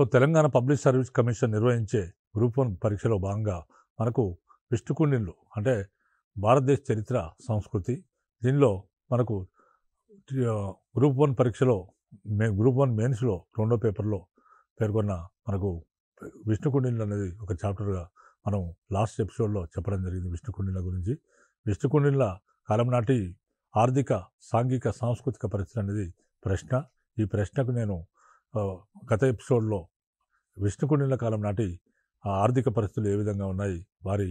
so Telangana public service commission నిర్వహించే group one పరీక్షలో భాగంగా మనకు విష్ణుకుండిన్లు అంటే భారతదేశ చరిత్ర సంస్కృతి దీనిలో మనకు గ్రూప్ వన్ పరీక్షలో మే గ్రూప్ వన్ మెయిన్స్లో రెండో పేపర్లో పేర్కొన్న మనకు విష్ణుకుండిన్లు అనేది ఒక చాప్టర్గా మనం లాస్ట్ ఎపిసోడ్లో చెప్పడం జరిగింది విష్ణుకుండిన్ల గురించి విష్ణుకుండిన్ల కాలం నాటి ఆర్థిక సాంఘిక సాంస్కృతిక పరిస్థితి అనేది ప్రశ్న ఈ ప్రశ్నకు నేను గత ఎపిసోడ్లో విష్ణుకుండిన కాలం నాటి ఆ ఆర్థిక పరిస్థితులు ఏ విధంగా ఉన్నాయి వారి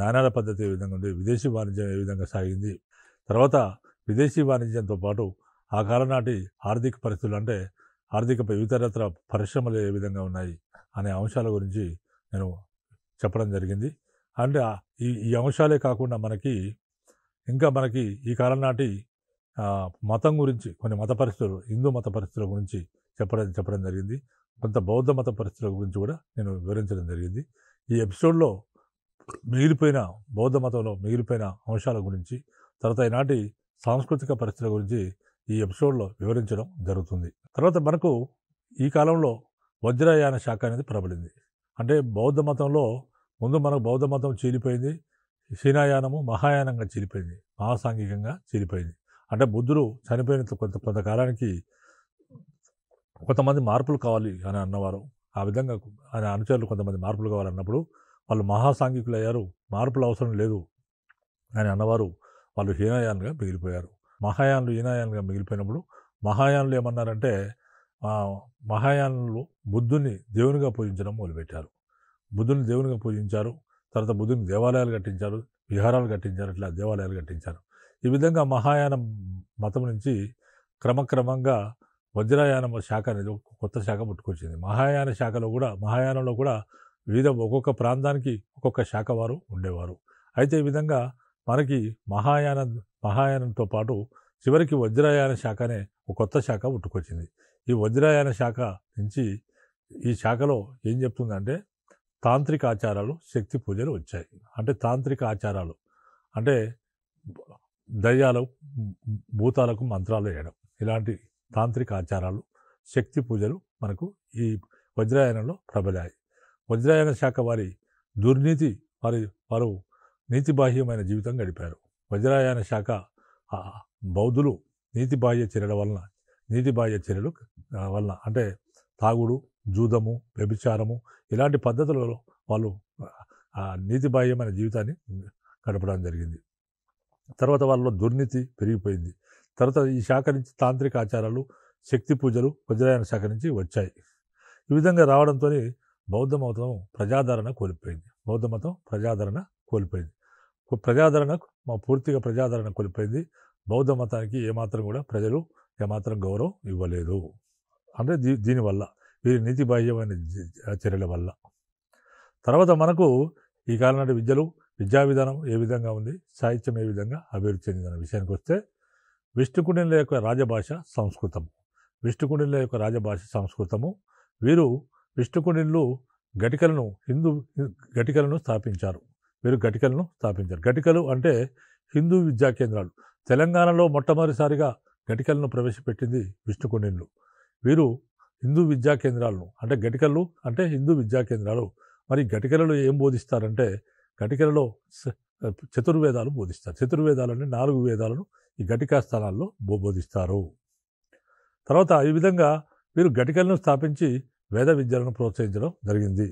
నాణాల పద్ధతి ఏ విధంగా ఉంది విదేశీ వాణిజ్యం ఏ విధంగా సాగింది తర్వాత విదేశీ వాణిజ్యంతో పాటు ఆ కాలం నాటి ఆర్థిక పరిస్థితులు అంటే ఆర్థిక ఇతరత్ర పరిశ్రమలు ఏ విధంగా ఉన్నాయి అనే అంశాల గురించి నేను చెప్పడం జరిగింది అంటే ఈ ఈ అంశాలే కాకుండా మనకి ఇంకా మనకి ఈ కాలం నాటి మతం గురించి కొన్ని మత పరిస్థితులు హిందూ మత పరిస్థితుల గురించి చెప్పడం చెప్పడం జరిగింది కొంత బౌద్ధ మత పరిస్థితుల గురించి కూడా నేను వివరించడం జరిగింది ఈ ఎపిసోడ్లో మిగిలిపోయిన బౌద్ధ మతంలో మిగిలిపోయిన అంశాల గురించి తర్వాత ఈనాటి సాంస్కృతిక పరిస్థితుల గురించి ఈ ఎపిసోడ్లో వివరించడం జరుగుతుంది తర్వాత మనకు ఈ కాలంలో వజ్రయాన శాఖ అనేది ప్రబలింది అంటే బౌద్ధ మతంలో ముందు మనకు బౌద్ధ మతం చీలిపోయింది సీనాయానము మహాయానంగా చీలిపోయింది మహాసాంఘికంగా చీలిపోయింది అంటే బుద్ధుడు చనిపోయిన కొంత కొంతకాలానికి కొంతమంది మార్పులు కావాలి అని అన్నవారు ఆ విధంగా ఆయన అనుచరులు కొంతమంది మార్పులు కావాలన్నప్పుడు వాళ్ళు మహాసాంఘికులు అయ్యారు మార్పులు అవసరం లేదు అని అన్నవారు వాళ్ళు హీనాయాన్గా మిగిలిపోయారు మహాయానులు హీనాయాన్గా మిగిలిపోయినప్పుడు మహాయానులు ఏమన్నారంటే మహాయానులు బుద్ధుని దేవునిగా పూజించడం మొదలుపెట్టారు బుద్ధుని దేవునిగా పూజించారు తర్వాత బుద్ధుని దేవాలయాలు కట్టించారు విహారాలు కట్టించారు ఇట్లా దేవాలయాలు కట్టించారు ఈ విధంగా మహాయాన మతం నుంచి క్రమక్రమంగా వజ్రయాన శాఖ అనేది కొత్త శాఖ పుట్టుకొచ్చింది మహాయాన శాఖలో కూడా మహాయానంలో కూడా వివిధ ఒక్కొక్క ప్రాంతానికి ఒక్కొక్క శాఖ వారు ఉండేవారు అయితే ఈ విధంగా మనకి మహాయాన మహాయానంతో పాటు చివరికి వజ్రయాన శాఖ అనే ఒక కొత్త శాఖ పుట్టుకొచ్చింది ఈ వజ్రయాన శాఖ నుంచి ఈ శాఖలో ఏం చెప్తుందంటే తాంత్రిక ఆచారాలు శక్తి పూజలు వచ్చాయి అంటే తాంత్రిక ఆచారాలు అంటే దయ్యాలు భూతాలకు మంత్రాలు వేయడం ఇలాంటి తాంత్రిక ఆచారాలు శక్తి పూజలు మనకు ఈ వజ్రాయనంలో ప్రబలాయి వజ్రాయన శాఖ వారి దుర్నీతి వారి వారు నీతిబాహ్యమైన జీవితం గడిపారు వజ్రాయన శాఖ బౌద్ధులు నీతిబాహ్య చర్యల వలన నీతిబాహ్య చర్యలు వలన అంటే తాగుడు జూదము వ్యభిచారము ఇలాంటి పద్ధతులలో వాళ్ళు నీతిబాహ్యమైన జీవితాన్ని గడపడం జరిగింది తర్వాత వాళ్ళలో దుర్నీతి పెరిగిపోయింది తర్వాత ఈ శాఖ నుంచి తాంత్రిక ఆచారాలు శక్తి పూజలు వజ్రాయన శాఖ నుంచి వచ్చాయి ఈ విధంగా రావడంతో బౌద్ధ మతం ప్రజాదరణ కోల్పోయింది బౌద్ధ మతం ప్రజాదరణ కోల్పోయింది ప్రజాదరణ మా పూర్తిగా ప్రజాదరణ కోల్పోయింది బౌద్ధ మతానికి ఏమాత్రం కూడా ప్రజలు ఏమాత్రం గౌరవం ఇవ్వలేదు అంటే దీ దీనివల్ల వీరి నీతి బాహ్యమైన చర్యల వల్ల తర్వాత మనకు ఈ కాలనాటి విద్యలు విద్యా విధానం ఏ విధంగా ఉంది సాహిత్యం ఏ విధంగా అభివృద్ధి చెందిందన్న విషయానికి వస్తే విష్ణుకుడిల యొక్క రాజభాష సంస్కృతం విష్ణుకుడిల యొక్క రాజభాష సంస్కృతము వీరు విష్ణుకుడిల్లు గటికలను హిందూ గటికలను స్థాపించారు వీరు గటికలను స్థాపించారు గటికలు అంటే హిందూ విద్యా కేంద్రాలు తెలంగాణలో మొట్టమొదటిసారిగా గటికలను ప్రవేశపెట్టింది విష్ణుకుడిల్లు వీరు హిందూ విద్యా కేంద్రాలను అంటే గటికలు అంటే హిందూ విద్యా కేంద్రాలు మరి గటికలలో ఏం బోధిస్తారంటే గటికలలో చతుర్వేదాలు బోధిస్తారు చతుర్వేదాలు అంటే నాలుగు వేదాలను ఈ ఘటికా స్థలాల్లో బోబోధిస్తారు తర్వాత ఈ విధంగా వీరు ఘటికలను స్థాపించి వేద విద్యలను ప్రోత్సహించడం జరిగింది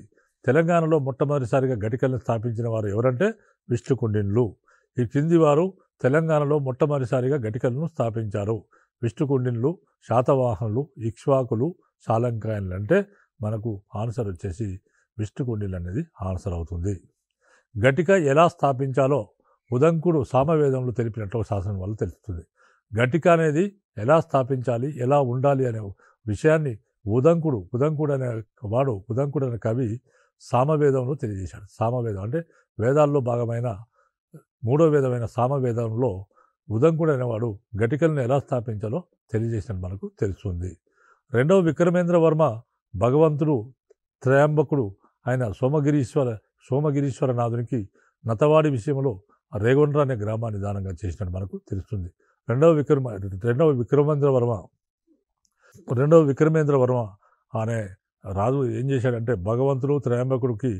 తెలంగాణలో మొట్టమొదటిసారిగా ఘటికలను స్థాపించిన వారు ఎవరంటే విష్ణుకుండిన్లు ఈ కింది వారు తెలంగాణలో మొట్టమొదటిసారిగా ఘటికలను స్థాపించారు విష్ణుకుండిన్లు శాతవాహనులు ఇక్ష్వాకులు శాలంకాయన్లు అంటే మనకు ఆన్సర్ వచ్చేసి విష్ణుకుండిన్లు అనేది ఆన్సర్ అవుతుంది ఘటిక ఎలా స్థాపించాలో ఉదంకుడు సామవేదంలో తెలిపినట్టు ఒక శాసనం వల్ల తెలుస్తుంది ఘటిక అనేది ఎలా స్థాపించాలి ఎలా ఉండాలి అనే విషయాన్ని ఉదంకుడు ఉదంకుడు అనే వాడు ఉదంకుడు అనే కవి సామవేదంలో తెలియజేశాడు సామవేదం అంటే వేదాల్లో భాగమైన మూడో వేదమైన సామవేదంలో ఉదంకుడు అనేవాడు ఘటికలను ఎలా స్థాపించాలో తెలియజేసినట్టు మనకు తెలుస్తుంది రెండవ విక్రమేంద్రవర్మ భగవంతుడు త్రయాంబకుడు ఆయన సోమగిరీశ్వర సోమగిరీశ్వరనాథునికి నతవాడి విషయంలో రేగొండ్ర అనే గ్రామాన్ని దానంగా చేసినట్టు మనకు తెలుస్తుంది రెండవ విక్రమ రెండవ విక్రమేంద్ర వర్మ రెండవ విక్రమేంద్ర వర్మ అనే రాజు ఏం చేశాడంటే భగవంతుడు త్రయంబకుడికి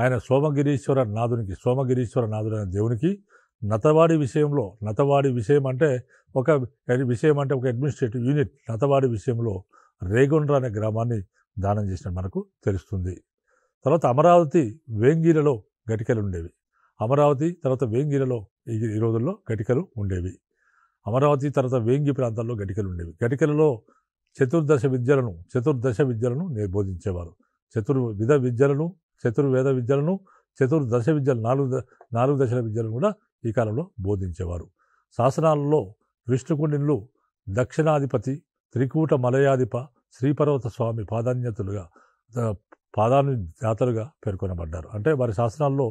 ఆయన సోమగిరీశ్వర నాథునికి సోమగిరీశ్వర నాథుడు అనే దేవునికి నతవాడి విషయంలో నతవాడి విషయం అంటే ఒక విషయం అంటే ఒక అడ్మినిస్ట్రేటివ్ యూనిట్ నతవాడి విషయంలో రేగొండ్ర అనే గ్రామాన్ని దానం చేసినట్టు మనకు తెలుస్తుంది తర్వాత అమరావతి వేంగీలలో గటికలు ఉండేవి అమరావతి తర్వాత వేంగిరలో ఈ రోజుల్లో గటికలు ఉండేవి అమరావతి తర్వాత వేంగి ప్రాంతాల్లో గటికలు ఉండేవి గటికలలో చతుర్దశ విద్యలను చతుర్దశ విద్యలను బోధించేవారు చతుర్విధ విద్యలను చతుర్వేద విద్యలను చతుర్దశ విద్యలు నాలుగు నాలుగు దశల విద్యలను కూడా ఈ కాలంలో బోధించేవారు శాసనాలలో విష్ణుకుండిన్లు దక్షిణాధిపతి త్రికూట మలయాధిప శ్రీపర్వత స్వామి పాదాన్యతులుగా పాదాన్ని జాతలుగా పేర్కొనబడ్డారు అంటే వారి శాసనాల్లో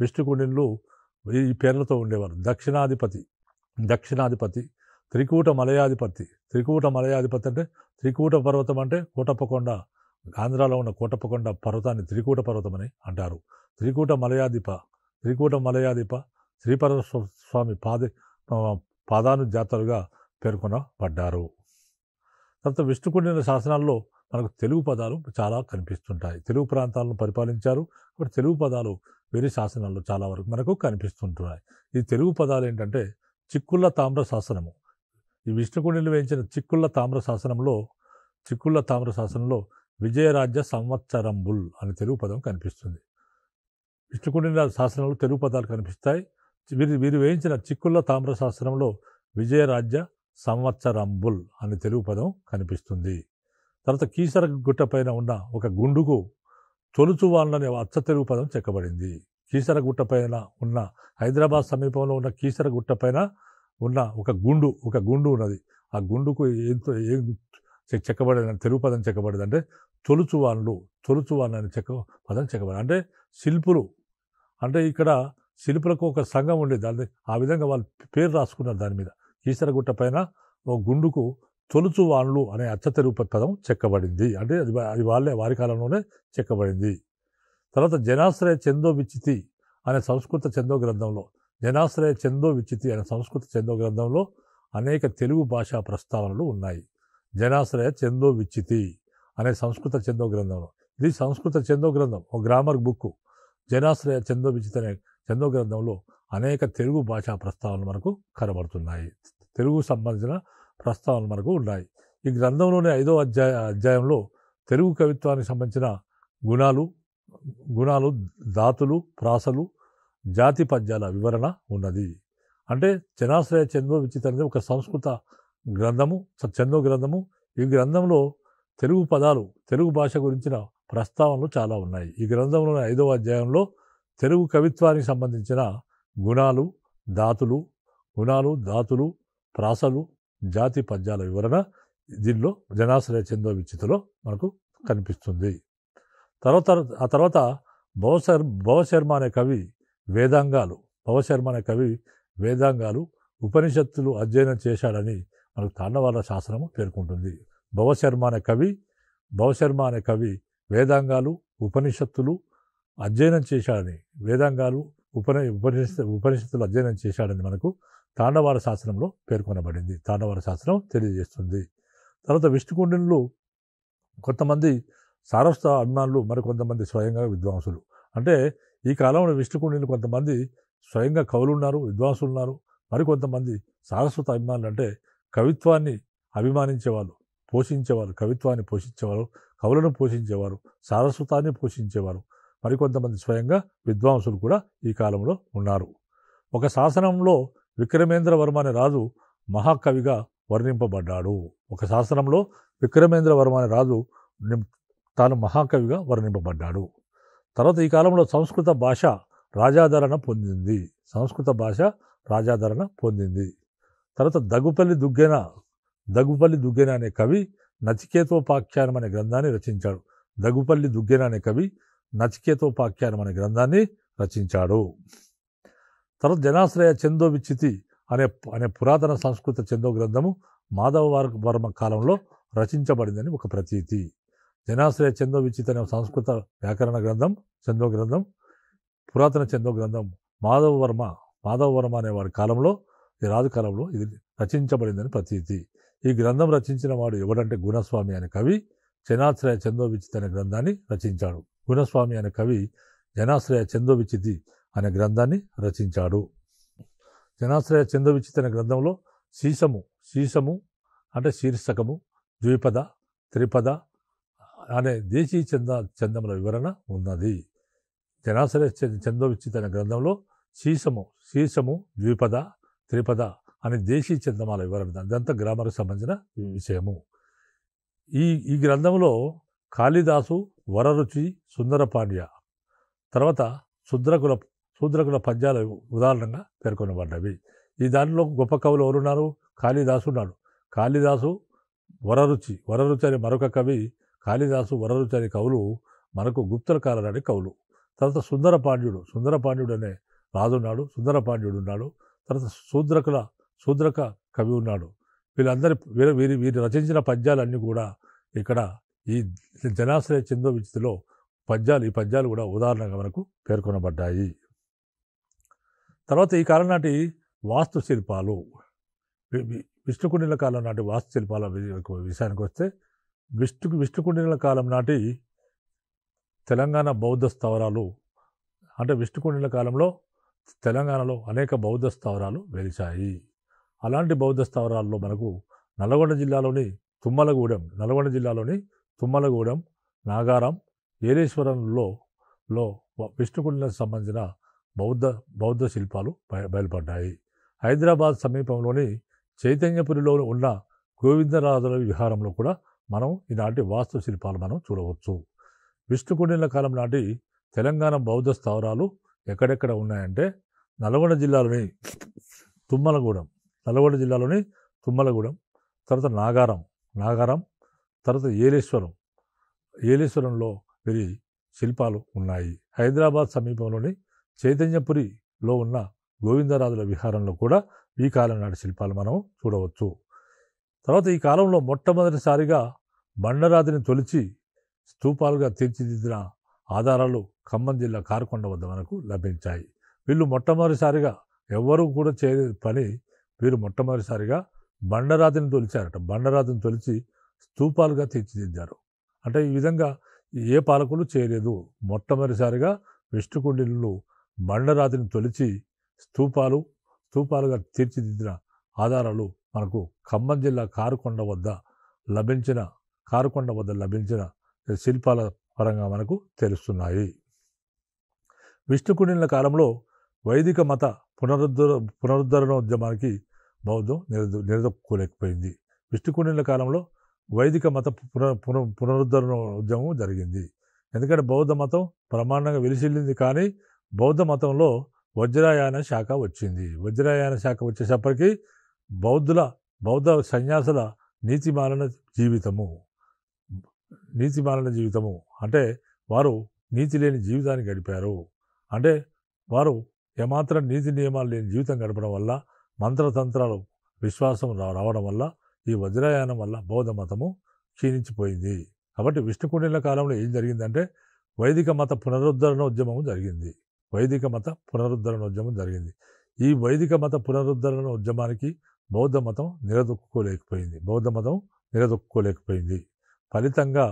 విష్ణుకుండిన్లు ఈ పేర్లతో ఉండేవారు దక్షిణాధిపతి దక్షిణాధిపతి త్రికూట మలయాధిపతి త్రికూట మలయాధిపతి అంటే త్రికూట పర్వతం అంటే కోటప్పకొండ ఆంధ్రాలో ఉన్న కోటప్పకొండ పర్వతాన్ని త్రికూట పర్వతం అని అంటారు త్రికూట మలయాధిప త్రికూట మలయాధిప శ్రీపర స్వామి పాద పాదాను జాతరుగా పేర్కొనబడ్డారు తర్వాత విష్ణుకుండిన శాసనాల్లో మనకు తెలుగు పదాలు చాలా కనిపిస్తుంటాయి తెలుగు ప్రాంతాలను పరిపాలించారు కాబట్టి తెలుగు పదాలు వేరే శాసనాల్లో చాలా వరకు మనకు కనిపిస్తుంటున్నాయి ఈ తెలుగు పదాలు ఏంటంటే చిక్కుళ్ళ తామ్ర శాసనము ఈ విష్ణుకుండిలు వేయించిన చిక్కుళ్ళ తామ్ర శాసనంలో చిక్కుళ్ళ తామ్ర శాసనంలో విజయరాజ్య సంవత్సరంబుల్ అనే తెలుగు పదం కనిపిస్తుంది విష్ణుకుండిల శాసనంలో తెలుగు పదాలు కనిపిస్తాయి వీరి వీరు వేయించిన చిక్కుళ్ళ తామ్ర శాసనంలో విజయరాజ్య సంవత్సరంబుల్ అనే తెలుగు పదం కనిపిస్తుంది తర్వాత కీసర గుట్ట పైన ఉన్న ఒక గుండుకు తొలుచువాన్ల అనే అచ్చ తెలుగు పదం చెక్కబడింది కీసరగుట్ట పైన ఉన్న హైదరాబాద్ సమీపంలో ఉన్న కీసరగుట్ట పైన ఉన్న ఒక గుండు ఒక గుండు ఉన్నది ఆ గుండుకు ఏంతో ఏం చెక్కబడేది తెలుగు పదం చెక్కబడేది అంటే తొలుచువాన్లు తొలుచువాన్లు అని చెక్క పదం చెక్కబడి అంటే శిల్పులు అంటే ఇక్కడ శిల్పులకు ఒక సంఘం ఉండేది దాని ఆ విధంగా వాళ్ళు పేరు రాసుకున్నారు దాని మీద కీసరగుట్ట పైన ఒక గుండుకు తొలుచు వాళ్ళు అనే అర్థతెరుగు పదం చెక్కబడింది అంటే అది అది వాళ్ళే వారి కాలంలోనే చెక్కబడింది తర్వాత జనాశ్రయ చందో విచితి అనే సంస్కృత చందో గ్రంథంలో జనాశ్రయ చందో విచితి అనే సంస్కృత చందో గ్రంథంలో అనేక తెలుగు భాషా ప్రస్తావనలు ఉన్నాయి జనాశ్రయ చందో విచితి అనే సంస్కృత చందో గ్రంథంలో ఇది సంస్కృత చందో గ్రంథం ఒక గ్రామర్ బుక్ జనాశ్రయ చందో విచితి అనే చందో గ్రంథంలో అనేక తెలుగు భాషా ప్రస్తావనలు మనకు కనబడుతున్నాయి తెలుగు సంబంధించిన ప్రస్తావనలు మనకు ఉన్నాయి ఈ గ్రంథంలోని ఐదో అధ్యాయ అధ్యాయంలో తెలుగు కవిత్వానికి సంబంధించిన గుణాలు గుణాలు ధాతులు ప్రాసలు జాతి పద్యాల వివరణ ఉన్నది అంటే చనాశ్రయ చందో విచిత అనేది ఒక సంస్కృత గ్రంథము చందో గ్రంథము ఈ గ్రంథంలో తెలుగు పదాలు తెలుగు భాష గురించిన ప్రస్తావనలు చాలా ఉన్నాయి ఈ గ్రంథంలోని ఐదవ అధ్యాయంలో తెలుగు కవిత్వానికి సంబంధించిన గుణాలు ధాతులు గుణాలు ధాతులు ప్రాసలు జాతి పద్యాల వివరణ దీనిలో జనాశ్రయ చందో విచితలో మనకు కనిపిస్తుంది తర్వాత ఆ తర్వాత భవశర్ భవశర్మ అనే కవి వేదాంగాలు భవశర్మ అనే కవి వేదాంగాలు ఉపనిషత్తులు అధ్యయనం చేశాడని మనకు తాండవాల శాసనము పేర్కొంటుంది భవశర్మ అనే కవి భవశర్మ అనే కవి వేదాంగాలు ఉపనిషత్తులు అధ్యయనం చేశాడని వేదాంగాలు ఉపని ఉపనిషత్ ఉపనిషత్తులు అధ్యయనం చేశాడని మనకు తాండవార శాస్త్రంలో పేర్కొనబడింది తాండవార శాస్త్రం తెలియజేస్తుంది తర్వాత విష్ణుకుండినులు కొంతమంది సారస్వత అభిమానులు మరికొంతమంది స్వయంగా విద్వాంసులు అంటే ఈ కాలంలో విష్ణుకుండలు కొంతమంది స్వయంగా కవులు ఉన్నారు విద్వాంసులు ఉన్నారు మరికొంతమంది సారస్వత అభిమానులు అంటే కవిత్వాన్ని అభిమానించేవాళ్ళు పోషించేవారు కవిత్వాన్ని పోషించేవారు కవులను పోషించేవారు సారస్వతాన్ని పోషించేవారు మరికొంతమంది స్వయంగా విద్వాంసులు కూడా ఈ కాలంలో ఉన్నారు ఒక శాసనంలో విక్రమేంద్రవర్మ అనే రాజు మహాకవిగా వర్ణింపబడ్డాడు ఒక శాస్త్రంలో విక్రమేంద్రవర్మ అనే రాజు తాను మహాకవిగా వర్ణింపబడ్డాడు తర్వాత ఈ కాలంలో సంస్కృత భాష రాజాదరణ పొందింది సంస్కృత భాష రాజాదరణ పొందింది తర్వాత దగుపల్లి దుగ్గెన దగుపల్లి దుగ్గెన అనే కవి నచికేతోపాఖ్యానం అనే గ్రంథాన్ని రచించాడు దగుపల్లి దుగ్గెన అనే కవి నచికేతోపాఖ్యానం అనే గ్రంథాన్ని రచించాడు తర్వాత జనాశ్రయ చందో విచితి అనే అనే పురాతన సంస్కృత చందో గ్రంథము మాధవ వర్మ కాలంలో రచించబడిందని ఒక ప్రతీతి జనాశ్రయ చందో విచిత్ అనే సంస్కృత వ్యాకరణ గ్రంథం చందో గ్రంథం పురాతన చందో గ్రంథం మాధవ వర్మ మాధవ వర్మ అనేవాడి కాలంలో ఈ రాజు కాలంలో ఇది రచించబడిందని ప్రతీతి ఈ గ్రంథం రచించిన వాడు ఎవడంటే గుణస్వామి అనే కవి జనాశ్రయ చందో విచిత అనే గ్రంథాన్ని రచించాడు గుణస్వామి అనే కవి జనాశ్రయ చందో విచితి అనే గ్రంథాన్ని రచించాడు జనాశ్రయ చంద్రవిచిత్ అనే గ్రంథంలో సీసము సీసము అంటే శీర్షకము ద్విపద త్రిపద అనే దేశీ చంద చందముల వివరణ ఉన్నది జనాశ్రయ చంద్రవిచిత్ అనే గ్రంథంలో సీసము సీసము ద్విపద త్రిపద అనే దేశీ చందమాల వివరణ అదంతా గ్రామర్కి సంబంధించిన విషయము ఈ ఈ గ్రంథంలో కాళిదాసు వరరుచి సుందరపాండ్య తర్వాత శుద్రకుల శూద్రకుల పద్యాలు ఉదాహరణగా పేర్కొనబడ్డవి ఈ దానిలో గొప్ప కవులు ఎవరున్నారు కాళిదాసు ఉన్నాడు కాళిదాసు వరరుచి వరరుచి అనే మరొక కవి కాళిదాసు వరరుచి అనే కవులు మనకు గుప్తల కాలనాడి కవులు తర్వాత సుందర పాండ్యుడు సుందర పాండ్యుడు అనే రాజున్నాడు పాండ్యుడు ఉన్నాడు తర్వాత శూద్రకుల శూద్రక కవి ఉన్నాడు వీళ్ళందరి వీరి వీరి వీరి రచించిన పద్యాలన్నీ కూడా ఇక్కడ ఈ జనాశ్రయ చిందో విచితిలో పద్యాలు ఈ పద్యాలు కూడా ఉదాహరణగా మనకు పేర్కొనబడ్డాయి తర్వాత ఈ కాలం నాటి వాస్తు శిల్పాలు విష్ణుకుండీల కాలం నాటి వాస్తు శిల్పాల విషయానికి వస్తే విష్ణు విష్ణుకుండిల కాలం నాటి తెలంగాణ బౌద్ధ స్థావరాలు అంటే విష్ణుకుండిల కాలంలో తెలంగాణలో అనేక బౌద్ధ స్థావరాలు వెలిచాయి అలాంటి బౌద్ధ స్థావరాల్లో మనకు నల్గొండ జిల్లాలోని తుమ్మలగూడెం నల్గొండ జిల్లాలోని తుమ్మలగూడెం నాగారం ఏలేశ్వరంలో లో సంబంధించిన బౌద్ధ బౌద్ధ శిల్పాలు బయలుపడ్డాయి హైదరాబాద్ సమీపంలోని చైతన్యపురిలో ఉన్న గోవిందరాజుల విహారంలో కూడా మనం ఈనాటి వాస్తు శిల్పాలు మనం చూడవచ్చు విష్ణుకుండిల కాలం నాటి తెలంగాణ బౌద్ధ స్థావరాలు ఎక్కడెక్కడ ఉన్నాయంటే నల్గొండ జిల్లాలోని తుమ్మలగూడెం నల్గొండ జిల్లాలోని తుమ్మలగూడెం తర్వాత నాగారం నాగారం తర్వాత ఏలేశ్వరం ఏలేశ్వరంలో వీరి శిల్పాలు ఉన్నాయి హైదరాబాద్ సమీపంలోని చైతన్యపురిలో ఉన్న గోవిందరాజుల విహారంలో కూడా ఈ కాలం నాటి శిల్పాలు మనం చూడవచ్చు తర్వాత ఈ కాలంలో మొట్టమొదటిసారిగా బండరాతిని తొలిచి స్తూపాలుగా తీర్చిదిద్దిన ఆధారాలు ఖమ్మం జిల్లా కార్కొండ వద్ద మనకు లభించాయి వీళ్ళు మొట్టమొదటిసారిగా ఎవ్వరూ కూడా చేయలేదు పని వీరు మొట్టమొదటిసారిగా బండరాతిని తొలిచారట బండరాతిని తొలిచి స్తూపాలుగా తీర్చిదిద్దారు అంటే ఈ విధంగా ఏ పాలకులు చేయలేదు మొట్టమొదటిసారిగా విష్ణుకుండిలు బండరాతిని తొలిచి స్తూపాలు స్తూపాలుగా తీర్చిదిద్దిన ఆధారాలు మనకు ఖమ్మం జిల్లా కారుకొండ వద్ద లభించిన కారుకొండ వద్ద లభించిన శిల్పాల పరంగా మనకు తెలుస్తున్నాయి విష్ణుకుండిన కాలంలో వైదిక మత పునరుద్ధర పునరుద్ధరణోద్యమానికి బౌద్ధం నిరద నిరదొక్కులేకపోయింది విష్ణుకుండిన కాలంలో వైదిక మత పున పున పునరుద్ధరణ ఉద్యమం జరిగింది ఎందుకంటే బౌద్ధ మతం ప్రమాణంగా విలిసిల్లింది కానీ బౌద్ధ మతంలో వజ్రాయాన శాఖ వచ్చింది వజ్రాయాన శాఖ వచ్చేసప్పటికీ బౌద్ధుల బౌద్ధ సన్యాసుల నీతిమాలన జీవితము నీతిమాలన జీవితము అంటే వారు నీతి లేని జీవితాన్ని గడిపారు అంటే వారు ఏమాత్రం నీతి నియమాలు లేని జీవితం గడపడం వల్ల మంత్రతంత్రాలు విశ్వాసం రావడం వల్ల ఈ వజ్రాయానం వల్ల బౌద్ధ మతము క్షీణించిపోయింది కాబట్టి విష్ణుకుండిల కాలంలో ఏం జరిగిందంటే వైదిక మత పునరుద్ధరణ ఉద్యమం జరిగింది వైదిక మత పునరుద్ధరణ ఉద్యమం జరిగింది ఈ వైదిక మత పునరుద్ధరణ ఉద్యమానికి బౌద్ధ మతం నిలదొక్కుకోలేకపోయింది బౌద్ధ మతం నిలదొక్కుకోలేకపోయింది ఫలితంగా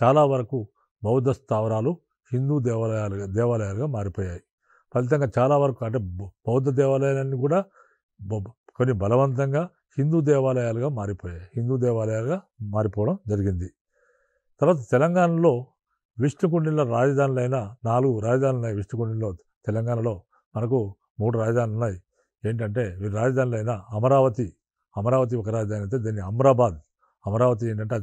చాలా వరకు బౌద్ధ స్థావరాలు హిందూ దేవాలయాలుగా దేవాలయాలుగా మారిపోయాయి ఫలితంగా చాలా వరకు అంటే బౌద్ధ దేవాలయాలన్నీ కూడా కొన్ని బలవంతంగా హిందూ దేవాలయాలుగా మారిపోయాయి హిందూ దేవాలయాలుగా మారిపోవడం జరిగింది తర్వాత తెలంగాణలో విష్ణుకుండిల రాజధానులైన నాలుగు రాజధానులైన విష్ణుకుండిలో తెలంగాణలో మనకు మూడు రాజధానులు ఉన్నాయి ఏంటంటే వీరి రాజధానులు అయినా అమరావతి అమరావతి ఒక రాజధాని అయితే దీన్ని అమరాబాద్ అమరావతి ఏంటంటే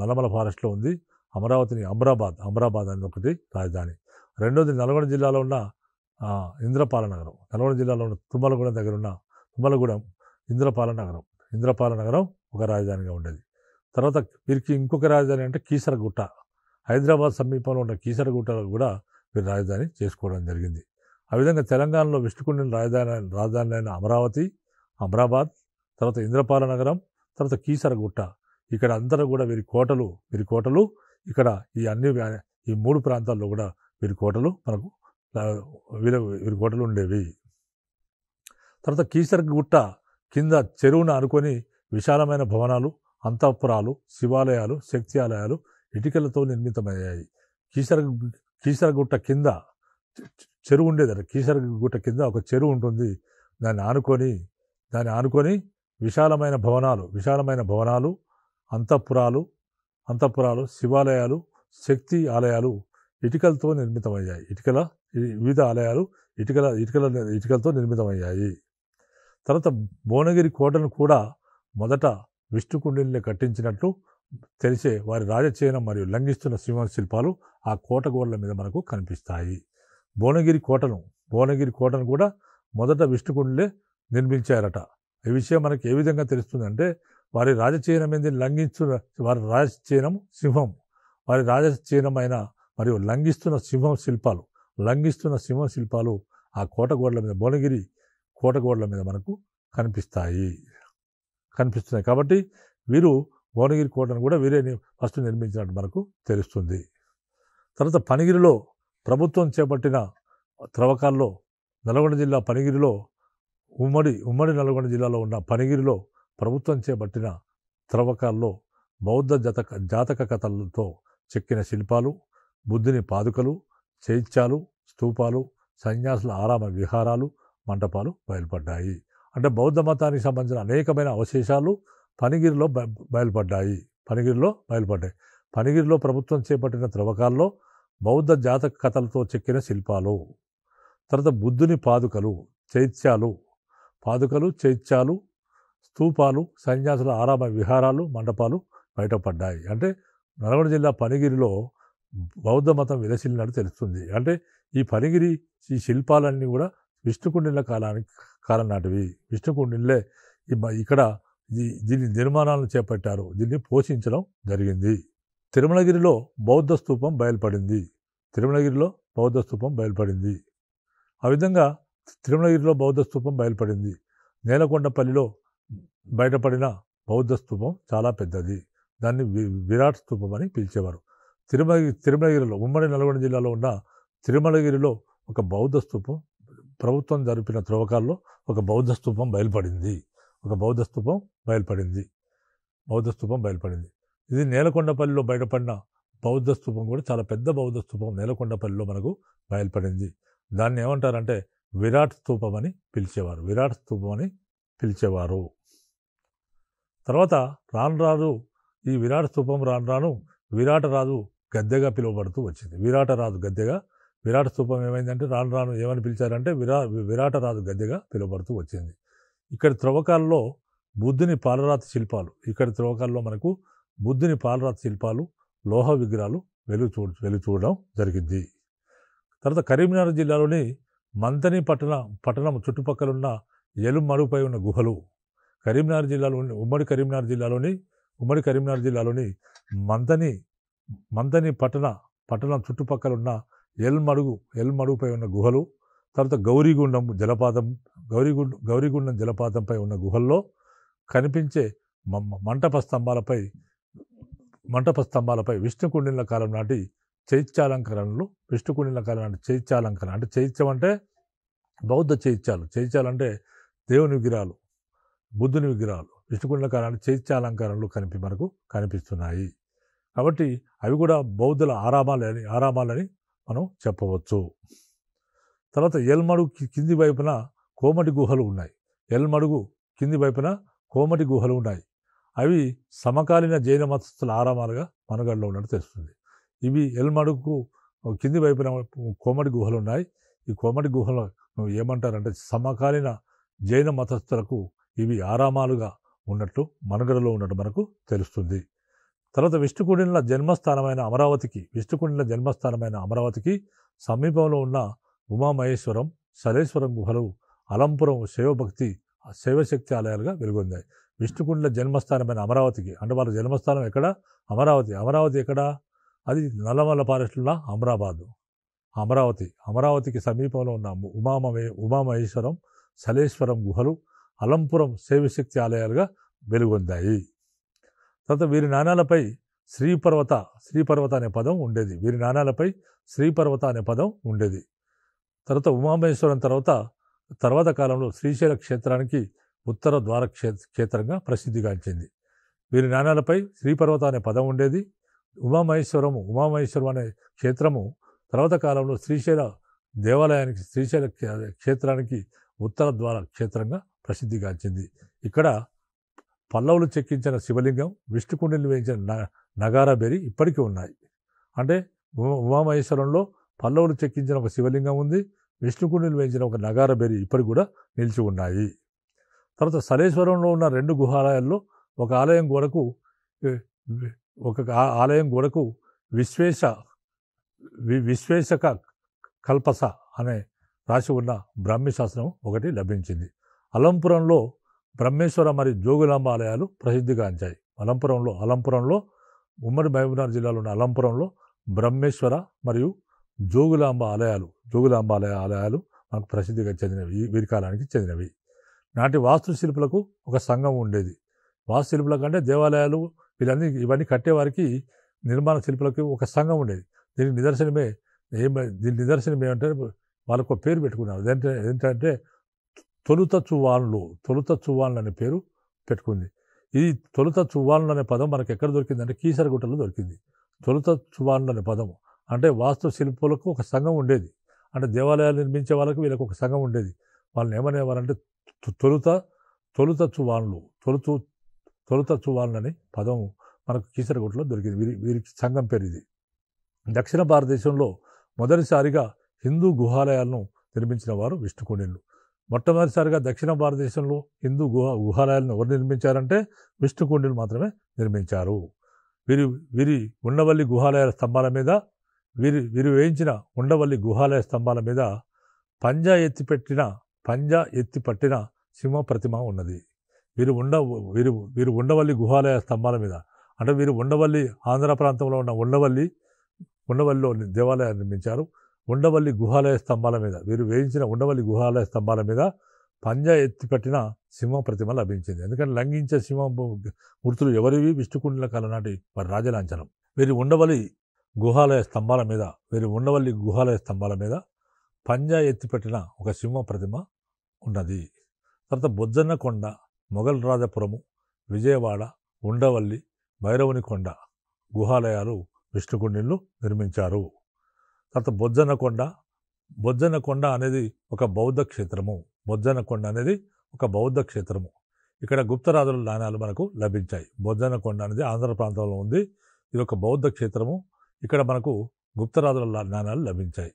నల్లమల ఫారెస్ట్లో ఉంది అమరావతిని అమరాబాద్ అమరాబాద్ అనేది ఒకటి రాజధాని రెండోది నల్గొండ జిల్లాలో ఉన్న ఇంద్రపాల నగరం నల్గొండ జిల్లాలో ఉన్న తుమ్మలగూడెం దగ్గర ఉన్న తుమ్మలగూడెం ఇంద్రపాల నగరం ఇంద్రపాల నగరం ఒక రాజధానిగా ఉండేది తర్వాత వీరికి ఇంకొక రాజధాని అంటే కీసరగుట్ట హైదరాబాద్ సమీపంలో ఉన్న కీసరగుట్టలో కూడా వీరి రాజధాని చేసుకోవడం జరిగింది ఆ విధంగా తెలంగాణలో విష్ణుకుండిన రాజధాని రాజధాని అయిన అమరావతి అమరాబాద్ తర్వాత ఇంద్రపాల నగరం తర్వాత కీసరగుట్ట ఇక్కడ అందరూ కూడా వీరి కోటలు వీరి కోటలు ఇక్కడ ఈ అన్ని ఈ మూడు ప్రాంతాల్లో కూడా వీరి కోటలు మనకు వీరి వీరి కోటలు ఉండేవి తర్వాత కీసరగుట్ట కింద చెరువును అనుకొని విశాలమైన భవనాలు అంతఃపురాలు శివాలయాలు శక్తి ఆలయాలు ఇటుకలతో నిర్మితమయ్యాయి కీసర కీసరగుట్ట కింద చెరువు ఉండేదంట కీసరగుట్ట కింద ఒక చెరువు ఉంటుంది దాన్ని ఆనుకొని దాన్ని ఆనుకొని విశాలమైన భవనాలు విశాలమైన భవనాలు అంతఃపురాలు అంతఃపురాలు శివాలయాలు శక్తి ఆలయాలు ఇటుకలతో నిర్మితమయ్యాయి ఇటుకల వివిధ ఆలయాలు ఇటుకల ఇటుకల ఇటుకలతో నిర్మితమయ్యాయి తర్వాత భువనగిరి కోటను కూడా మొదట విష్ణుకుండిని కట్టించినట్లు తెలిసే వారి రాజచయనం మరియు లంఘిస్తున్న సింహ శిల్పాలు ఆ కోట గోడల మీద మనకు కనిపిస్తాయి భువనగిరి కోటను భువనగిరి కోటను కూడా మొదట విష్ణుకుండులే నిర్మించారట ఈ విషయం మనకు ఏ విధంగా తెలుస్తుందంటే వారి రాజచీనం మీద లంఘించున్న వారి రాజచీనం సింహం వారి రాజచీనమైన మరియు లంఘిస్తున్న సింహం శిల్పాలు లంఘిస్తున్న సింహం శిల్పాలు ఆ కోట గోడల మీద భువనగిరి కోట గోడల మీద మనకు కనిపిస్తాయి కనిపిస్తున్నాయి కాబట్టి వీరు భువనగిరి కోటను కూడా వీరే ఫస్ట్ నిర్మించినట్టు మనకు తెలుస్తుంది తర్వాత పనిగిరిలో ప్రభుత్వం చేపట్టిన త్రవకాల్లో నల్గొండ జిల్లా పనిగిరిలో ఉమ్మడి ఉమ్మడి నల్గొండ జిల్లాలో ఉన్న పనిగిరిలో ప్రభుత్వం చేపట్టిన త్రవ్వకాల్లో బౌద్ధ జతక జాతక కథలతో చెక్కిన శిల్పాలు బుద్ధుని పాదుకలు చైత్యాలు స్తూపాలు సన్యాసుల ఆరామ విహారాలు మంటపాలు బయలుపడ్డాయి అంటే బౌద్ధ మతానికి సంబంధించిన అనేకమైన అవశేషాలు పనిగిరిలో బయలుపడ్డాయి పనిగిరిలో బయలుపడ్డాయి పనిగిరిలో ప్రభుత్వం చేపట్టిన త్రవ్వకాల్లో బౌద్ధ జాతక కథలతో చెక్కిన శిల్పాలు తర్వాత బుద్ధుని పాదుకలు చైత్యాలు పాదుకలు చైత్యాలు స్తూపాలు సన్యాసుల ఆరామ విహారాలు మండపాలు బయటపడ్డాయి అంటే నల్గొండ జిల్లా పనిగిరిలో బౌద్ధ మతం విలసిల్లినట్టు తెలుస్తుంది అంటే ఈ పనిగిరి ఈ శిల్పాలన్నీ కూడా విష్ణుకుండిల కాలానికి కాలం నాటివి విష్ణుకుండిల్లే ఇక్కడ దీని నిర్మాణాలను చేపట్టారు దీన్ని పోషించడం జరిగింది తిరుమలగిరిలో బౌద్ధ స్థూపం బయలుపడింది తిరుమలగిరిలో బౌద్ధ స్థూపం బయలుపడింది ఆ విధంగా తిరుమలగిరిలో బౌద్ధ స్థూపం బయలుపడింది నేలకొండపల్లిలో బయటపడిన బౌద్ధ స్థూపం చాలా పెద్దది దాన్ని విరాట్ స్థూపం అని పిలిచేవారు తిరుమల తిరుమలగిరిలో ఉమ్మడి నల్గొండ జిల్లాలో ఉన్న తిరుమలగిరిలో ఒక బౌద్ధ స్థూపం ప్రభుత్వం జరిపిన త్రవ్వకాల్లో ఒక బౌద్ధ స్థూపం బయలుపడింది ఒక బౌద్ధ స్థూపం బయలుపడింది బౌద్ధ స్థూపం బయలుపడింది ఇది నేలకొండపల్లిలో బయటపడిన బౌద్ధ స్థూపం కూడా చాలా పెద్ద బౌద్ధ స్థూపం నేలకొండపల్లిలో మనకు బయలుపడింది దాన్ని ఏమంటారంటే విరాట్ స్థూపం అని పిలిచేవారు విరాట్ స్థూపం అని పిలిచేవారు తర్వాత రాను రాజు ఈ విరాట్ స్థూపం రాను రాను విరాటరాజు గద్దెగా పిలువబడుతూ వచ్చింది విరాటరాజు గద్దెగా విరాట స్థూపం ఏమైందంటే రాను రాను ఏమని పిలిచారంటే విరా విరాటరాజు గద్దెగా పిలువబడుతూ వచ్చింది ఇక్కడ త్రవ్వకాలలో బుద్ధుని పాలరాతి శిల్పాలు ఇక్కడ త్రోకాల్లో మనకు బుద్ధుని పాలరాతి శిల్పాలు లోహ విగ్రహాలు వెలుగు చూ వెలుగు చూడడం జరిగింది తర్వాత కరీంనగర్ జిల్లాలోని మంతని పట్టణ పట్టణం చుట్టుపక్కలున్న ఎలుమడుపై ఉన్న గుహలు కరీంనగర్ జిల్లాలోని ఉమ్మడి కరీంనగర్ జిల్లాలోని ఉమ్మడి కరీంనగర్ జిల్లాలోని మంతని మంతని పట్టణ పట్టణం చుట్టుపక్కలున్న ఎల్మడుగు ఎల్మడుగుపై ఉన్న గుహలు తర్వాత గౌరీగుండం జలపాతం గౌరీగుండ గౌరీగుండం జలపాతంపై ఉన్న గుహల్లో కనిపించే మంటప స్తంభాలపై మంటప స్తంభాలపై విష్ణుకుండిల కాలం నాటి చైత్యాలంకరణలు విష్ణుకుండిల కాలం నాటి చైత్యాలంకరణ అంటే చైత్యం అంటే బౌద్ధ చైత్యాలు చైత్యాలంటే దేవుని విగ్రహాలు బుద్ధుని విగ్రహాలు విష్ణుకుండిల కాలం చైత్యాలంకరణలు కనిపి మనకు కనిపిస్తున్నాయి కాబట్టి అవి కూడా బౌద్ధుల ఆరామాలని ఆరామాలని మనం చెప్పవచ్చు తర్వాత ఎల్మడుగు కింది వైపున కోమటి గుహలు ఉన్నాయి ఎల్మడుగు కింది వైపున కోమటి గుహలు ఉన్నాయి అవి సమకాలీన జైన మతస్థుల ఆరామాలుగా మనగడలో ఉన్నట్టు తెలుస్తుంది ఇవి ఎల్మడుకు కింది వైపున కోమటి గుహలు ఉన్నాయి ఈ కోమటి గుహలు ఏమంటారంటే సమకాలీన జైన మతస్థులకు ఇవి ఆరామాలుగా ఉన్నట్టు మనగడలో ఉన్నట్టు మనకు తెలుస్తుంది తర్వాత విష్ణుకుండిన జన్మస్థానమైన అమరావతికి విష్ణుకుండిన జన్మస్థానమైన అమరావతికి సమీపంలో ఉన్న ఉమామహేశ్వరం సలేశ్వరం గుహలు అలంపురం శైవభక్తి శైవశక్తి ఆలయాలుగా వెలుగొందాయి విష్ణుకుండ జన్మస్థానమైన అమరావతికి అంటే వాళ్ళ జన్మస్థానం ఎక్కడ అమరావతి అమరావతి ఎక్కడ అది నల్లమల్ల ఫారెస్ట్లో అమరాబాదు అమరావతి అమరావతికి సమీపంలో ఉన్న ఉమామహే ఉమామహేశ్వరం సలేశ్వరం గుహలు అలంపురం శైవశక్తి ఆలయాలుగా వెలుగొందాయి తర్వాత వీరి నాణాలపై శ్రీపర్వత శ్రీపర్వత అనే పదం ఉండేది వీరి నాణాలపై శ్రీపర్వత అనే పదం ఉండేది తర్వాత ఉమామహేశ్వరం తర్వాత తర్వాత కాలంలో శ్రీశైల క్షేత్రానికి ఉత్తర ద్వార క్షేత్రంగా ప్రసిద్ధిగాంచింది వీరి నాణ్యాలపై శ్రీపర్వత అనే పదం ఉండేది ఉమామహేశ్వరము ఉమామహేశ్వరం అనే క్షేత్రము తర్వాత కాలంలో శ్రీశైల దేవాలయానికి శ్రీశైల క్షేత్రానికి ఉత్తర ద్వార క్షేత్రంగా ప్రసిద్ధిగాంచింది ఇక్కడ పల్లవులు చెక్కించిన శివలింగం విష్ణుకుండిని వేయించిన నగారా బెరి ఇప్పటికీ ఉన్నాయి అంటే ఉమామహేశ్వరంలో పల్లవులు చెక్కించిన ఒక శివలింగం ఉంది విష్ణుకుడిని వేయించిన ఒక నగార బెరి ఇప్పటికి కూడా నిలిచి ఉన్నాయి తర్వాత సలేశ్వరంలో ఉన్న రెండు గుహాలయాల్లో ఒక ఆలయం గోడకు ఒక ఆలయం గోడకు విశ్వేశ విశ్వేశక కల్పస అనే రాసి ఉన్న బ్రహ్మశాస్త్రం ఒకటి లభించింది అలంపురంలో బ్రహ్మేశ్వర మరియు జోగులాంబ ఆలయాలు ప్రసిద్ధిగాంచాయి అలంపురంలో అలంపురంలో ఉమ్మడి మహబూబ్నగర్ ఉన్న అలంపురంలో బ్రహ్మేశ్వర మరియు జోగులాంబ ఆలయాలు జోగులాంబ ఆలయ ఆలయాలు మనకు ప్రసిద్ధిగా చెందినవి వీరికాలానికి చెందినవి నాటి వాస్తుశిల్పులకు ఒక సంఘం ఉండేది వాస్తుశిల్పుల కంటే దేవాలయాలు వీళ్ళన్నీ ఇవన్నీ కట్టేవారికి నిర్మాణ శిల్పులకు ఒక సంఘం ఉండేది దీనికి నిదర్శనమే ఏం దీని నిదర్శనం ఏమంటే వాళ్ళకు పేరు పెట్టుకున్నారు అదేంటే ఏంటంటే తొలుత చువాన్లు తొలుత చువాన్లు అనే పేరు పెట్టుకుంది ఈ తొలుత చువాన్లు అనే పదం మనకు ఎక్కడ దొరికిందంటే కీసరగుట్టలో దొరికింది తొలుత చువాన్లు అనే పదం అంటే వాస్తు శిల్పులకు ఒక సంఘం ఉండేది అంటే దేవాలయాలు నిర్మించే వాళ్ళకి వీళ్ళకి ఒక సంఘం ఉండేది వాళ్ళని ఏమనేవారంటే తొలుత తొలుత చువాన్లు తొలుత తొలుత చువాన్లని పదం మనకు కీసరగుట్టలో దొరికింది వీరి వీరికి సంఘం పేరు ఇది దక్షిణ భారతదేశంలో మొదటిసారిగా హిందూ గుహాలయాలను నిర్మించిన వారు విష్ణుకుండిన్లు మొట్టమొదటిసారిగా దక్షిణ భారతదేశంలో హిందూ గుహ గుహాలయాలను ఎవరు నిర్మించారంటే విష్ణుకుండిలు మాత్రమే నిర్మించారు వీరి వీరి ఉన్నవల్లి గుహాలయాల స్తంభాల మీద వీరి వీరు వేయించిన ఉండవల్లి గుహాలయ స్తంభాల మీద పంజా ఎత్తి పెట్టిన పంజా ఎత్తి పట్టిన సింహ ప్రతిమ ఉన్నది వీరు ఉండ వీరు వీరు ఉండవల్లి గుహాలయ స్తంభాల మీద అంటే వీరు ఉండవల్లి ఆంధ్ర ప్రాంతంలో ఉన్న ఉండవల్లి ఉండవల్లిలో దేవాలయాన్ని నిర్మించారు ఉండవల్లి గుహాలయ స్తంభాల మీద వీరు వేయించిన ఉండవల్లి గుహాలయ స్తంభాల మీద పంజా ఎత్తి పెట్టిన సింహ ప్రతిమ లభించింది ఎందుకంటే లంఘించే సింహ మూర్తులు ఎవరివి విష్ణుకుండల కాలనాటి వారి రాజలాంఛనం వీరి ఉండవల్లి గుహాలయ స్తంభాల మీద వీరి ఉండవల్లి గుహాలయ స్తంభాల మీద పంజా ఎత్తిపెట్టిన ఒక సింహ ప్రతిమ ఉన్నది తర్వాత బుజ్జన్న కొండ మొఘల్ రాజపురము విజయవాడ ఉండవల్లి భైరవుని కొండ గుహాలయాలు విష్ణుకుండిళ్ళు నిర్మించారు తర్వాత బొజ్జన్న కొండ బొజ్జన్న కొండ అనేది ఒక బౌద్ధ క్షేత్రము బొజ్జన్న కొండ అనేది ఒక బౌద్ధ క్షేత్రము ఇక్కడ గుప్తరాజుల నాణ్యాలు మనకు లభించాయి బొజ్జన్న కొండ అనేది ఆంధ్ర ప్రాంతంలో ఉంది ఇది ఒక బౌద్ధ క్షేత్రము ఇక్కడ మనకు గుప్తరాజుల నాణాలు లభించాయి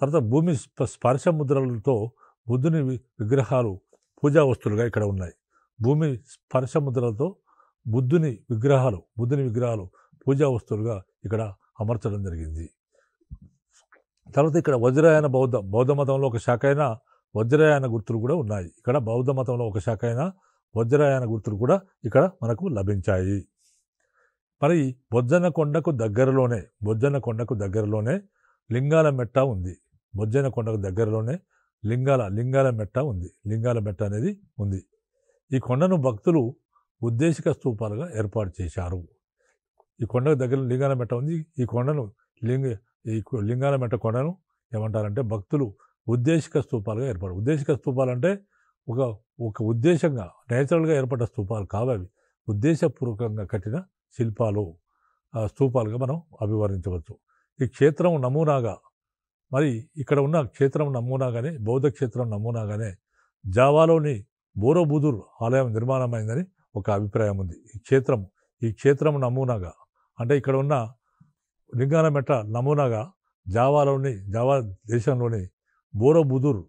తర్వాత భూమి స్పర్శ ముద్రలతో బుద్ధుని విగ్రహాలు పూజా వస్తువులుగా ఇక్కడ ఉన్నాయి భూమి స్పర్శ ముద్రలతో బుద్ధుని విగ్రహాలు బుద్ధుని విగ్రహాలు పూజా వస్తువులుగా ఇక్కడ అమర్చడం జరిగింది తర్వాత ఇక్కడ వజ్రాయన బౌద్ధ బౌద్ధ మతంలో ఒక శాఖ అయిన వజ్రాయన గుర్తులు కూడా ఉన్నాయి ఇక్కడ బౌద్ధ మతంలో ఒక శాఖ అయిన వజ్రయాన గుర్తులు కూడా ఇక్కడ మనకు లభించాయి మరి బొజ్జనకొండకు దగ్గరలోనే బొజ్జనకొండకు దగ్గరలోనే లింగాల మెట్ట ఉంది బొజ్జనకొండకు దగ్గరలోనే లింగాల లింగాల మెట్ట ఉంది లింగాల మెట్ట అనేది ఉంది ఈ కొండను భక్తులు ఉద్దేశిక స్తూపాలుగా ఏర్పాటు చేశారు ఈ కొండకు దగ్గర లింగాల మెట్ట ఉంది ఈ కొండను లింగ ఈ లింగాల మెట్ట కొండను ఏమంటారంటే భక్తులు ఉద్దేశిక స్తూపాలుగా ఏర్పాటు ఉద్దేశిక స్తూపాలు అంటే ఒక ఒక ఉద్దేశంగా నేచురల్గా ఏర్పడ్డ స్తూపాలు కావాలి ఉద్దేశపూర్వకంగా కట్టిన శిల్పాలు స్థూపాలుగా మనం అభివర్ణించవచ్చు ఈ క్షేత్రం నమూనాగా మరి ఇక్కడ ఉన్న క్షేత్రం నమూనాగానే బౌద్ధ క్షేత్రం నమూనాగానే జావాలోని బోరోబుదూర్ ఆలయం నిర్మాణమైందని ఒక అభిప్రాయం ఉంది ఈ క్షేత్రం ఈ క్షేత్రం నమూనాగా అంటే ఇక్కడ ఉన్న లింగాలమెట్ట నమూనాగా జావాలోని జావా దేశంలోని బోరోబుదూర్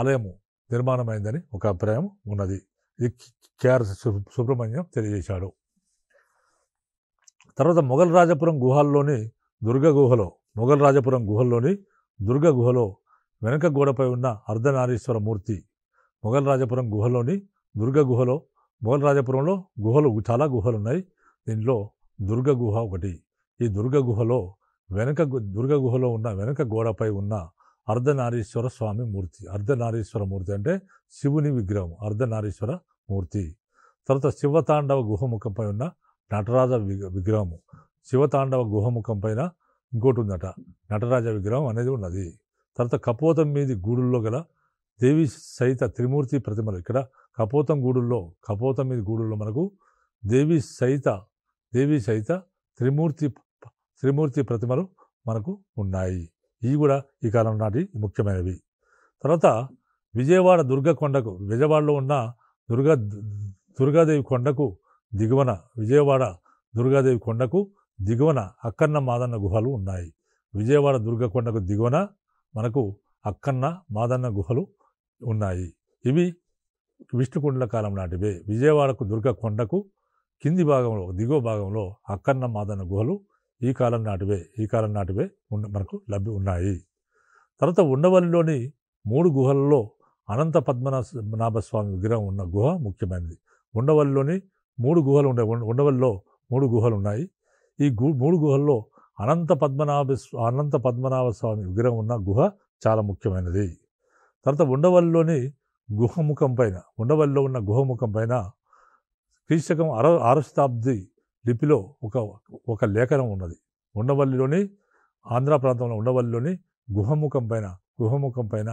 ఆలయము నిర్మాణమైందని ఒక అభిప్రాయం ఉన్నది ఇది కేఆర్ సుబ్రహ్మణ్యం తెలియజేశాడు తర్వాత మొఘల్ రాజపురం గుహల్లోని దుర్గ గుహలో మొఘల్ రాజపురం గుహల్లోని దుర్గ గుహలో వెనక గోడపై ఉన్న అర్ధనారీశ్వర మూర్తి మొఘల్ రాజపురం గుహలోని దుర్గ గుహలో మొఘల్ రాజపురంలో గుహలు చాలా గుహలు ఉన్నాయి దీనిలో దుర్గ గుహ ఒకటి ఈ దుర్గ గుహలో వెనక దుర్గ గుహలో ఉన్న వెనక గోడపై ఉన్న అర్ధనారీశ్వర స్వామి మూర్తి అర్ధనారీశ్వర మూర్తి అంటే శివుని విగ్రహం అర్ధనారీశ్వర మూర్తి తర్వాత శివతాండవ ముఖంపై ఉన్న నటరాజ విగ్రహము శివతాండవ గుహముఖం పైన ఇంకోటి ఉందట నటరాజ విగ్రహం అనేది ఉన్నది తర్వాత కపోతం మీది గూడుల్లో గల దేవి సహిత త్రిమూర్తి ప్రతిమలు ఇక్కడ కపోతం గూడుల్లో కపోతం మీద గూడుల్లో మనకు దేవి సహిత దేవి సహిత త్రిమూర్తి త్రిమూర్తి ప్రతిమలు మనకు ఉన్నాయి ఇవి కూడా ఈ కాలం నాటి ముఖ్యమైనవి తర్వాత విజయవాడ దుర్గ కొండకు విజయవాడలో ఉన్న దుర్గా దుర్గాదేవి కొండకు దిగువన విజయవాడ దుర్గాదేవి కొండకు దిగువన అక్కన్న మాదన్న గుహలు ఉన్నాయి విజయవాడ దుర్గ కొండకు దిగువన మనకు అక్కన్న మాదన్న గుహలు ఉన్నాయి ఇవి విష్ణుకుండల కాలం నాటివే విజయవాడకు దుర్గ కొండకు కింది భాగంలో దిగువ భాగంలో అక్కన్న మాదన్న గుహలు ఈ కాలం నాటివే ఈ కాలం నాటివే మనకు లభ్య ఉన్నాయి తర్వాత ఉండవల్లిలోని మూడు గుహలలో అనంత పద్మనాభ స్వామి విగ్రహం ఉన్న గుహ ముఖ్యమైనది ఉండవల్లిలోని మూడు గుహలు ఉండే ఉండవల్లో మూడు గుహలు ఉన్నాయి ఈ గు మూడు గుహల్లో అనంత పద్మనాభ అనంత పద్మనాభ స్వామి విగ్రహం ఉన్న గుహ చాలా ముఖ్యమైనది తర్వాత ఉండవల్లిలోని గుహముఖం పైన ఉండవల్లిలో ఉన్న గుహముఖం పైన క్రీశకం అర ఆరు శతాబ్ది లిపిలో ఒక ఒక లేఖనం ఉన్నది ఉండవల్లిలోని ఆంధ్ర ప్రాంతంలో ఉండవల్లిలోని గుహముఖం పైన గుహముఖం పైన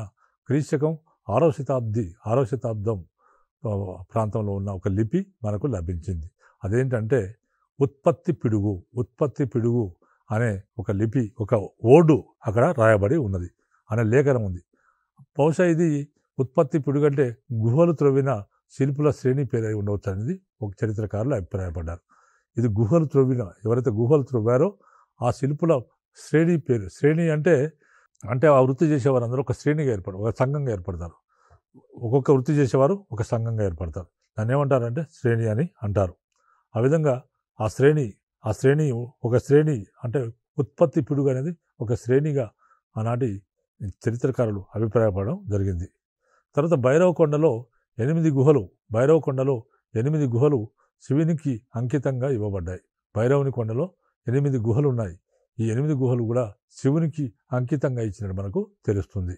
క్రీశకం ఆరో శతాబ్ది ఆరో శతాబ్దం ప్రాంతంలో ఉన్న ఒక లిపి మనకు లభించింది అదేంటంటే ఉత్పత్తి పిడుగు ఉత్పత్తి పిడుగు అనే ఒక లిపి ఒక ఓడు అక్కడ రాయబడి ఉన్నది అనే లేఖనం ఉంది బహుశా ఇది ఉత్పత్తి అంటే గుహలు త్రవ్విన శిల్పుల శ్రేణి పేరై ఉండవచ్చు అనేది ఒక చరిత్రకారులు అభిప్రాయపడ్డారు ఇది గుహలు త్రవ్విన ఎవరైతే గుహలు త్రవ్వారో ఆ శిల్పుల శ్రేణి పేరు శ్రేణి అంటే అంటే ఆ వృత్తి చేసేవారందరూ ఒక శ్రేణిగా ఏర్పడ ఒక సంఘంగా ఏర్పడతారు ఒక్కొక్క వృత్తి చేసేవారు ఒక సంఘంగా ఏర్పడతారు దాన్ని ఏమంటారంటే శ్రేణి అని అంటారు ఆ విధంగా ఆ శ్రేణి ఆ శ్రేణి ఒక శ్రేణి అంటే ఉత్పత్తి పిడుగు అనేది ఒక శ్రేణిగా ఆనాటి చరిత్రకారులు అభిప్రాయపడడం జరిగింది తర్వాత భైరవకొండలో ఎనిమిది గుహలు భైరవకొండలో ఎనిమిది గుహలు శివునికి అంకితంగా ఇవ్వబడ్డాయి భైరవుని కొండలో ఎనిమిది గుహలు ఉన్నాయి ఈ ఎనిమిది గుహలు కూడా శివునికి అంకితంగా ఇచ్చినట్టు మనకు తెలుస్తుంది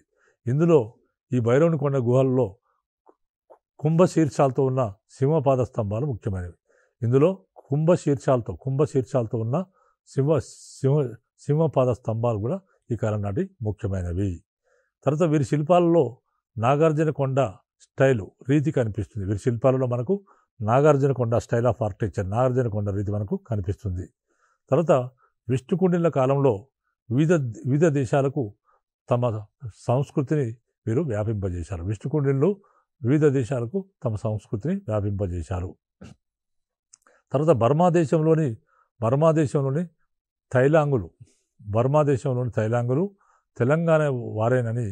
ఇందులో ఈ భైరవుని కొండ గుహల్లో కుంభశీర్షాలతో ఉన్న సింహపాద స్తంభాలు ముఖ్యమైనవి ఇందులో కుంభశీర్షాలతో కుంభశీర్షాలతో ఉన్న సింహ సింహ సింహపాద స్తంభాలు కూడా ఈ కాలం నాటి ముఖ్యమైనవి తర్వాత వీరి శిల్పాలలో నాగార్జున కొండ స్టైలు రీతి కనిపిస్తుంది వీరి శిల్పాలలో మనకు నాగార్జున కొండ స్టైల్ ఆఫ్ ఆర్కిటెక్చర్ నాగార్జున కొండ రీతి మనకు కనిపిస్తుంది తర్వాత విష్ణుకుండిల కాలంలో వివిధ వివిధ దేశాలకు తమ సంస్కృతిని వీరు వ్యాపింపజేశారు విష్ణుకుండిళ్ళు వివిధ దేశాలకు తమ సంస్కృతిని వ్యాపింపజేశారు తర్వాత బర్మా దేశంలోని బర్మా దేశంలోని తైలాంగులు బర్మా దేశంలోని తైలాంగులు తెలంగాణ వారేనని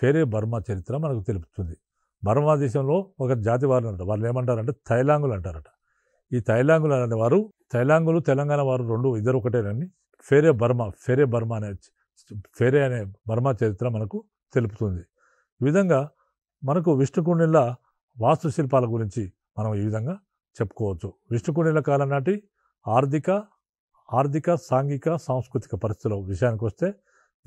ఫేరే బర్మా చరిత్ర మనకు తెలుపుతుంది బర్మా దేశంలో ఒక జాతి వారు అంటారు వాళ్ళు ఏమంటారంటే తైలాంగులు అంటారట ఈ తైలాంగులు అనే వారు తైలాంగులు తెలంగాణ వారు రెండు ఇద్దరు ఒకటేనని ఫేరే బర్మా ఫేరే బర్మా అనే ఫేరే అనే బర్మా చరిత్ర మనకు తెలుపుతుంది ఈ విధంగా మనకు విష్ణుకుండిల వాస్తుశిల్పాల గురించి మనం ఈ విధంగా చెప్పుకోవచ్చు విష్ణుకుండిల కాలం నాటి ఆర్థిక ఆర్థిక సాంఘిక సాంస్కృతిక పరిస్థితుల విషయానికి వస్తే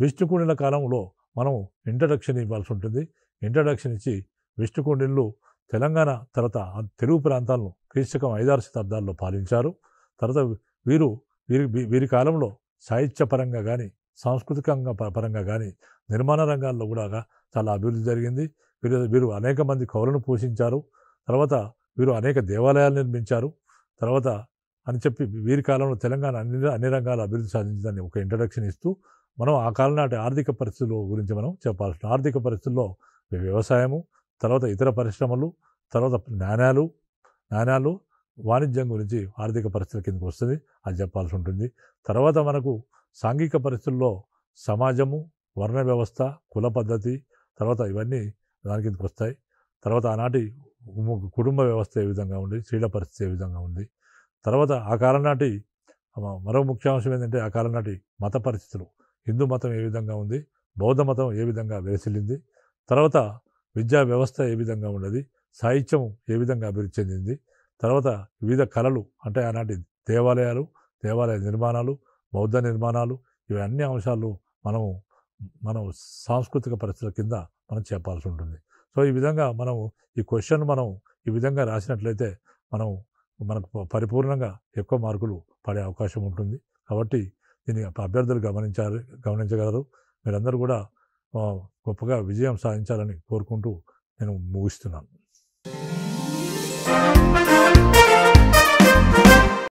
విష్ణుకుండిల కాలంలో మనం ఇంట్రడక్షన్ ఇవ్వాల్సి ఉంటుంది ఇంట్రడక్షన్ ఇచ్చి విష్ణుకుండిళ్ళు తెలంగాణ తర్వాత తెలుగు ప్రాంతాలను క్రీస్తకం ఐదారు శతాబ్దాల్లో పాలించారు తర్వాత వీరు వీరి వీరి కాలంలో సాహిత్యపరంగా కానీ సాంస్కృతికంగా పరంగా కానీ నిర్మాణ రంగాల్లో కూడా చాలా అభివృద్ధి జరిగింది వీరు వీరు అనేక మంది కౌలను పోషించారు తర్వాత వీరు అనేక దేవాలయాలు నిర్మించారు తర్వాత అని చెప్పి వీరి కాలంలో తెలంగాణ అన్ని అన్ని రంగాలు అభివృద్ధి సాధించిందని ఒక ఇంట్రడక్షన్ ఇస్తూ మనం ఆ కాలం నాటి ఆర్థిక పరిస్థితుల గురించి మనం చెప్పాల్సిన ఆర్థిక పరిస్థితుల్లో వ్యవసాయము తర్వాత ఇతర పరిశ్రమలు తర్వాత నాణ్యాలు నాణ్యాలు వాణిజ్యం గురించి ఆర్థిక పరిస్థితుల కిందకు వస్తుంది అది చెప్పాల్సి ఉంటుంది తర్వాత మనకు సాంఘిక పరిస్థితుల్లో సమాజము వర్ణ వ్యవస్థ కుల పద్ధతి తర్వాత ఇవన్నీ దాని కిందకి వస్తాయి తర్వాత ఆనాటి కుటుంబ వ్యవస్థ ఏ విధంగా ఉంది స్త్రీల పరిస్థితి ఏ విధంగా ఉంది తర్వాత ఆ కాలం నాటి మరో ముఖ్యాంశం ఏంటంటే ఆ కాలం నాటి మత పరిస్థితులు హిందూ మతం ఏ విధంగా ఉంది బౌద్ధ మతం ఏ విధంగా వెలిసిల్లింది తర్వాత విద్యా వ్యవస్థ ఏ విధంగా ఉన్నది సాహిత్యం ఏ విధంగా అభివృద్ధి చెందింది తర్వాత వివిధ కళలు అంటే ఆనాటి దేవాలయాలు దేవాలయ నిర్మాణాలు బౌద్ధ నిర్మాణాలు ఇవి అన్ని అంశాలు మనము మనం సాంస్కృతిక పరిస్థితుల కింద మనం చెప్పాల్సి ఉంటుంది సో ఈ విధంగా మనం ఈ క్వశ్చన్ మనం ఈ విధంగా రాసినట్లయితే మనం మనకు పరిపూర్ణంగా ఎక్కువ మార్కులు పడే అవకాశం ఉంటుంది కాబట్టి దీన్ని అభ్యర్థులు గమనించాలి గమనించగలరు మీరందరూ కూడా గొప్పగా విజయం సాధించాలని కోరుకుంటూ నేను ముగిస్తున్నాను